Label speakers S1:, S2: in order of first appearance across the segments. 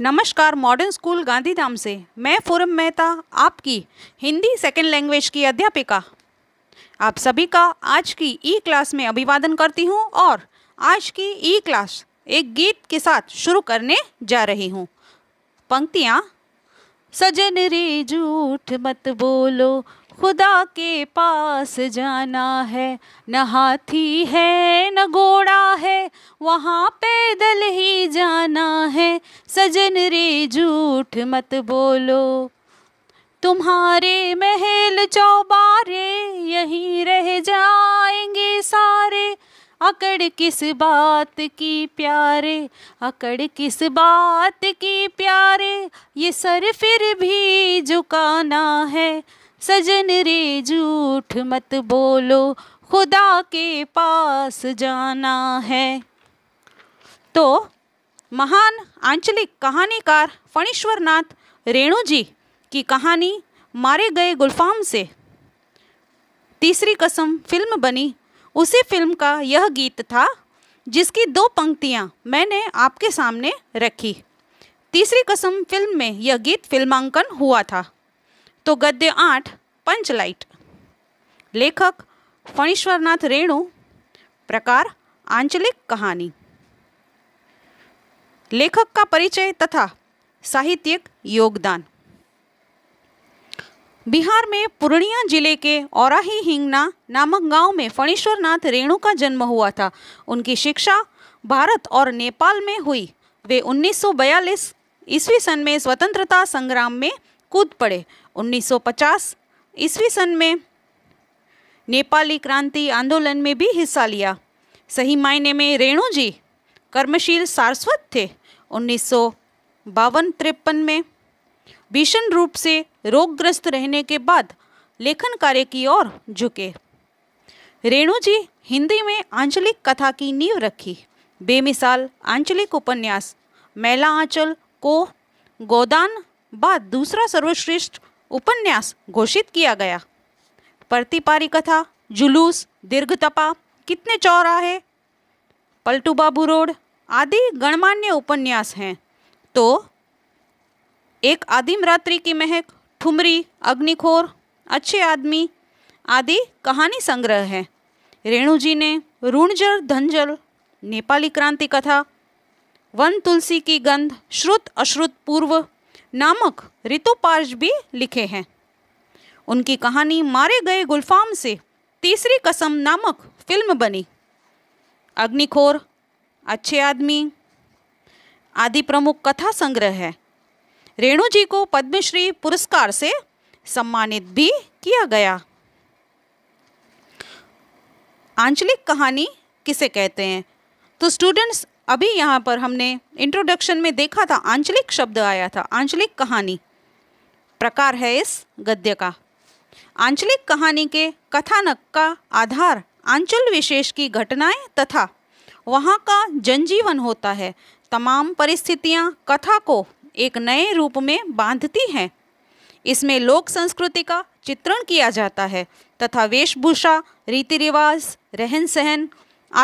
S1: नमस्कार modern school Gandhidham से मैं फोरम मेहता आपकी हिंदी सेकेंड लैंग्वेज की अध्यापिका आप सभी का आज की ई क्लास में अभिवादन करती हूं और आज की ई क्लास एक गीत के साथ शुरू करने जा रही हूं पंक्तियां सजन रे झूठ मत बोलो खुदा के पास जाना है न हाथी है न घोड़ा है वहाँ पैदल ही जाना है सजन रे झूठ मत बोलो तुम्हारे महल चौबारे यहीं रह जाएंगे सारे अकड़ किस बात की प्यारे अकड़ किस बात की प्यारे ये सर फिर भी झुकाना है सजन रे झूठ मत बोलो खुदा के पास जाना है तो महान आंचलिक कहानीकार फणीश्वरनाथ रेणु जी की कहानी मारे गए गुलफाम से तीसरी कसम फिल्म बनी उसी फिल्म का यह गीत था जिसकी दो पंक्तियां मैंने आपके सामने रखी तीसरी कसम फिल्म में यह गीत फिल्मांकन हुआ था तो गद्य आठ पंचलाइट लेखक फणीश्वरनाथ रेणु प्रकार आंचलिक कहानी लेखक का परिचय तथा साहित्यिक योगदान बिहार में पूर्णिया जिले के औराही हिंगना नामक गांव में फणीश्वरनाथ रेणु का जन्म हुआ था उनकी शिक्षा भारत और नेपाल में हुई वे 1942 ईस्वी सन में स्वतंत्रता संग्राम में कूद पड़े 1950 ईस्वी सन में नेपाली क्रांति आंदोलन में भी हिस्सा लिया सही मायने में रेणु जी कर्मशील सारस्वत थे उन्नीस सौ बावन तिरपन में भीषण रूप से रोगग्रस्त रहने के बाद लेखन कार्य की ओर झुके रेणु जी हिंदी में आंचलिक कथा की नींव रखी बेमिसाल आंचलिक उपन्यास मैला आंचल को गोदान बाद दूसरा सर्वश्रेष्ठ उपन्यास घोषित किया गया प्रतिपारी कथा जुलूस दीर्घ तपा कितने चौराहे पलटू बाबू रोड आदि गणमान्य उपन्यास हैं तो एक आदिम रात्रि की महक ठुमरी अग्निखोर अच्छे आदमी आदि कहानी संग्रह है रेणु जी ने ऋणजल धनजल नेपाली क्रांति कथा वन तुलसी की गंध श्रुत अश्रुत पूर्व नामक ऋतुपार्श भी लिखे हैं उनकी कहानी मारे गए गुलफाम से तीसरी कसम नामक फिल्म बनी अग्निखोर अच्छे आदमी आदि प्रमुख कथा संग्रह है रेणु जी को पद्मश्री पुरस्कार से सम्मानित भी किया गया आंचलिक कहानी किसे कहते हैं तो स्टूडेंट्स अभी यहाँ पर हमने इंट्रोडक्शन में देखा था आंचलिक शब्द आया था आंचलिक कहानी प्रकार है इस गद्य का आंचलिक कहानी के कथानक का आधार आंचल विशेष की घटनाएं तथा वहाँ का जनजीवन होता है तमाम परिस्थितियाँ कथा को एक नए रूप में बांधती हैं इसमें लोक संस्कृति का चित्रण किया जाता है तथा वेशभूषा रीति रिवाज रहन सहन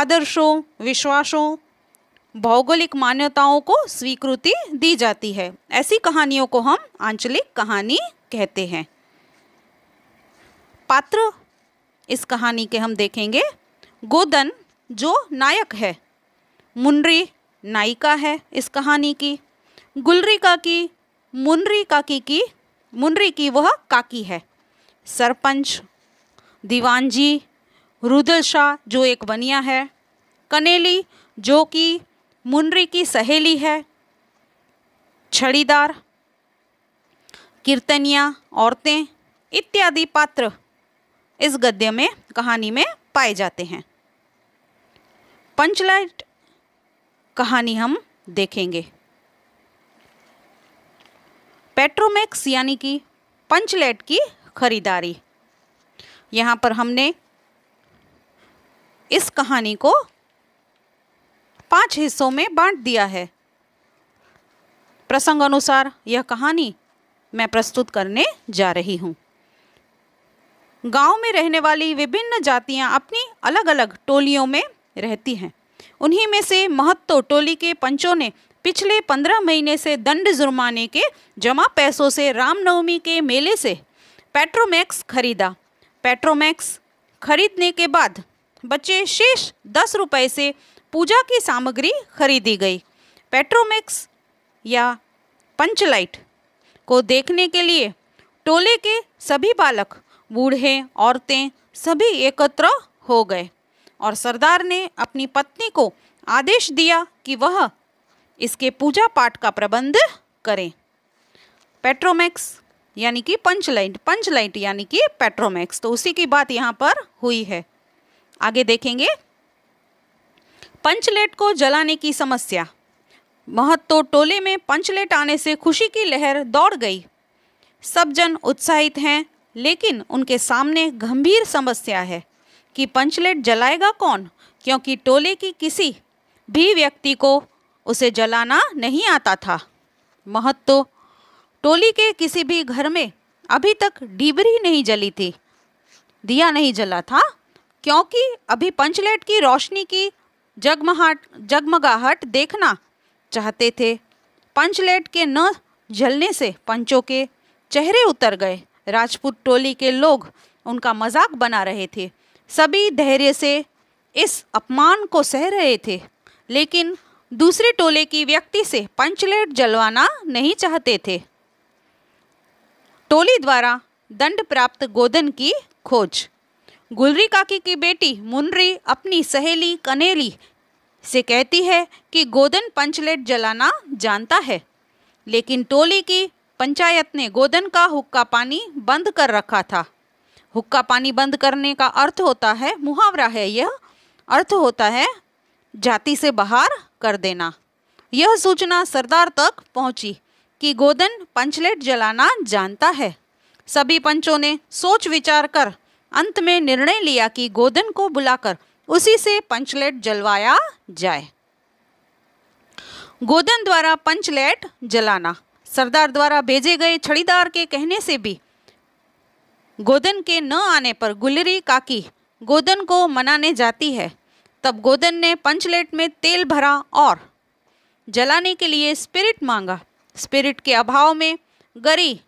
S1: आदर्शों विश्वासों भौगोलिक मान्यताओं को स्वीकृति दी जाती है ऐसी कहानियों को हम आंचलिक कहानी कहते हैं पात्र इस कहानी के हम देखेंगे गोदन जो नायक है मुनरी नायिका है इस कहानी की गुलरी काकी मुनरी काकी की मुनरी की वह काकी है सरपंच दीवान जी रुदल शाह जो एक बनिया है कनेली जो कि मुनरी की सहेली है छड़ीदार कीर्तनिया औरतें इत्यादि पात्र इस गद्य में कहानी में पाए जाते हैं पंचलाइट कहानी हम देखेंगे पेट्रोमैक्स यानी कि पंचलेट की खरीदारी यहाँ पर हमने इस कहानी को पांच हिस्सों में बांट दिया है प्रसंग अनुसार यह कहानी मैं प्रस्तुत करने जा रही हूं गांव में रहने वाली विभिन्न जातियां अपनी अलग अलग टोलियों में रहती हैं उन्हीं में से महत्व टोली के पंचों ने पिछले पंद्रह महीने से दंड जुर्माने के जमा पैसों से रामनवमी के मेले से पेट्रोमैक्स खरीदा पेट्रोमैक्स खरीदने के बाद बच्चे शेष दस रुपए से पूजा की सामग्री खरीदी गई पेट्रोमिक्स या पंचलाइट को देखने के लिए टोले के सभी बालक बूढ़े औरतें सभी एकत्र हो गए और सरदार ने अपनी पत्नी को आदेश दिया कि वह इसके पूजा पाठ का प्रबंध करें पेट्रोमैक्स यानी कि पंचलाइट पंचलाइट यानी कि पेट्रोमैक्स तो उसी की बात यहाँ पर हुई है आगे देखेंगे पंचलेट को जलाने की समस्या महत्तो टोले में पंचलेट आने से खुशी की लहर दौड़ गई सब जन उत्साहित हैं लेकिन उनके सामने गंभीर समस्या है कि पंचलेट जलाएगा कौन क्योंकि टोले की किसी भी व्यक्ति को उसे जलाना नहीं आता था महत्तो टोली के किसी भी घर में अभी तक डीबरी नहीं जली थी दिया नहीं जला था क्योंकि अभी पंचलेट की रोशनी की जगमहाट जगमगाहट देखना चाहते थे पंचलेट के न जलने से पंचों के चेहरे उतर गए राजपूत टोली के लोग उनका मजाक बना रहे थे सभी धैर्य से इस अपमान को सह रहे थे लेकिन दूसरे टोले की व्यक्ति से पंचलेट जलवाना नहीं चाहते थे टोली द्वारा दंड प्राप्त गोदन की खोज गुलरी काकी की बेटी मुनरी अपनी सहेली कनेली से कहती है कि गोदन पंचलेट जलाना जानता है लेकिन टोली की पंचायत ने गोदन का हुक्का पानी बंद कर रखा था हुक्का पानी बंद करने का अर्थ होता है मुहावरा है यह अर्थ होता है जाति से बाहर कर देना यह सूचना सरदार तक पहुंची कि गोदन पंचलेट जलाना जानता है सभी पंचों ने सोच विचार कर अंत में निर्णय लिया कि गोदन को बुलाकर उसी से पंचलेट जलवाया जाए गोदन द्वारा पंचलेट जलाना सरदार द्वारा भेजे गए छड़ीदार के कहने से भी गोदन के न आने पर गुलरी काकी गोदन को मनाने जाती है तब गोदन ने पंचलेट में तेल भरा और जलाने के लिए स्पिरिट मांगा स्पिरिट के अभाव में गरी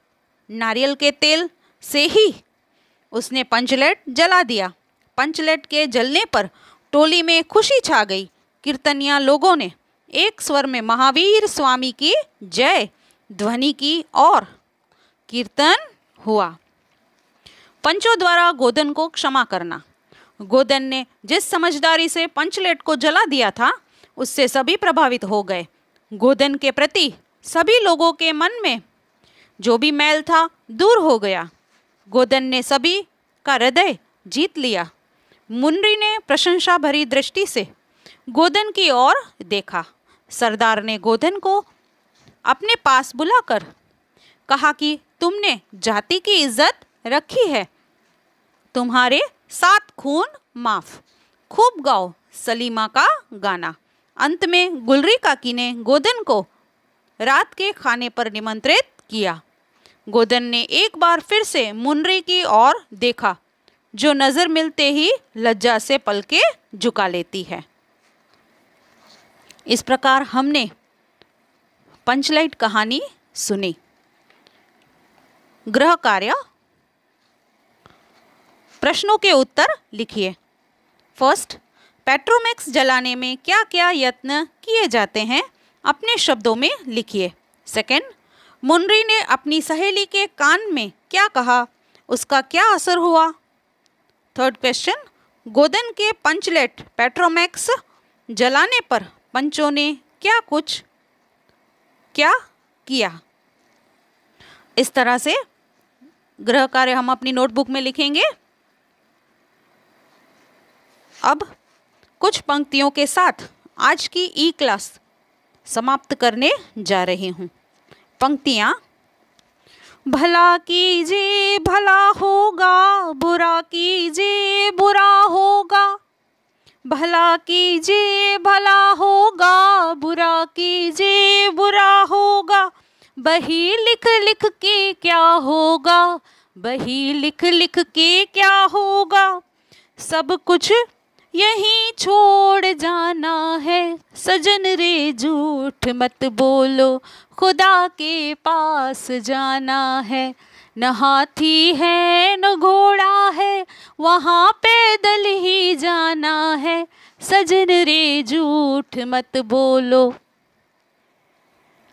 S1: नारियल के तेल से ही उसने पंचलेट जला दिया पंचलेट के जलने पर टोली में खुशी छा गई कीर्तनिया लोगों ने एक स्वर में महावीर स्वामी की जय ध्वनि की और कीर्तन हुआ पंचों द्वारा गोदन को क्षमा करना गोदन ने जिस समझदारी से पंचलेट को जला दिया था उससे सभी प्रभावित हो गए गोदन के प्रति सभी लोगों के मन में जो भी मैल था दूर हो गया गोदन ने सभी का हृदय जीत लिया मुनरी ने प्रशंसा भरी दृष्टि से गोदन की ओर देखा सरदार ने गोदन को अपने पास बुलाकर कहा कि तुमने जाति की इज्जत रखी है तुम्हारे सात खून माफ खूब गाओ सलीमा का गाना अंत में गुलरी काकी ने गोदन को रात के खाने पर निमंत्रित किया गोदन ने एक बार फिर से मुनरी की ओर देखा जो नज़र मिलते ही लज्जा से पलके झुका लेती है इस प्रकार हमने पंचलाइट कहानी सुनी ग्रह कार्य प्रश्नों के उत्तर लिखिए फर्स्ट पेट्रोमैक्स जलाने में क्या क्या यत्न किए जाते हैं अपने शब्दों में लिखिए सेकंड मुनरी ने अपनी सहेली के कान में क्या कहा उसका क्या असर हुआ थर्ड क्वेश्चन गोदन के पंचलेट पेट्रोमैक्स जलाने पर पंचों ने क्या कुछ क्या किया इस तरह से ग्रह कार्य हम अपनी नोटबुक में लिखेंगे अब कुछ पंक्तियों के साथ आज की ई क्लास समाप्त करने जा रही हूँ पंक्तियाँ भला कीजिए भला होगा बुरा कीजिए बुरा होगा भला कीजिए भला होगा बुरा कीजिए बुरा होगा बही लिख लिख के क्या होगा बही लिख लिख के क्या होगा सब कुछ यहीं छोड़ जाना है सजन रे झूठ मत बोलो खुदा के पास जाना है न हाथी है न घोड़ा है वहाँ पैदल ही जाना है सजन रे झूठ मत बोलो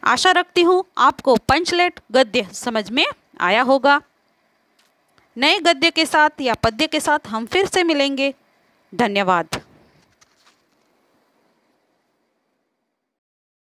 S1: आशा रखती हूँ आपको पंचलेट गद्य समझ में आया होगा नए गद्य के साथ या पद्य के साथ हम फिर से मिलेंगे धन्यवाद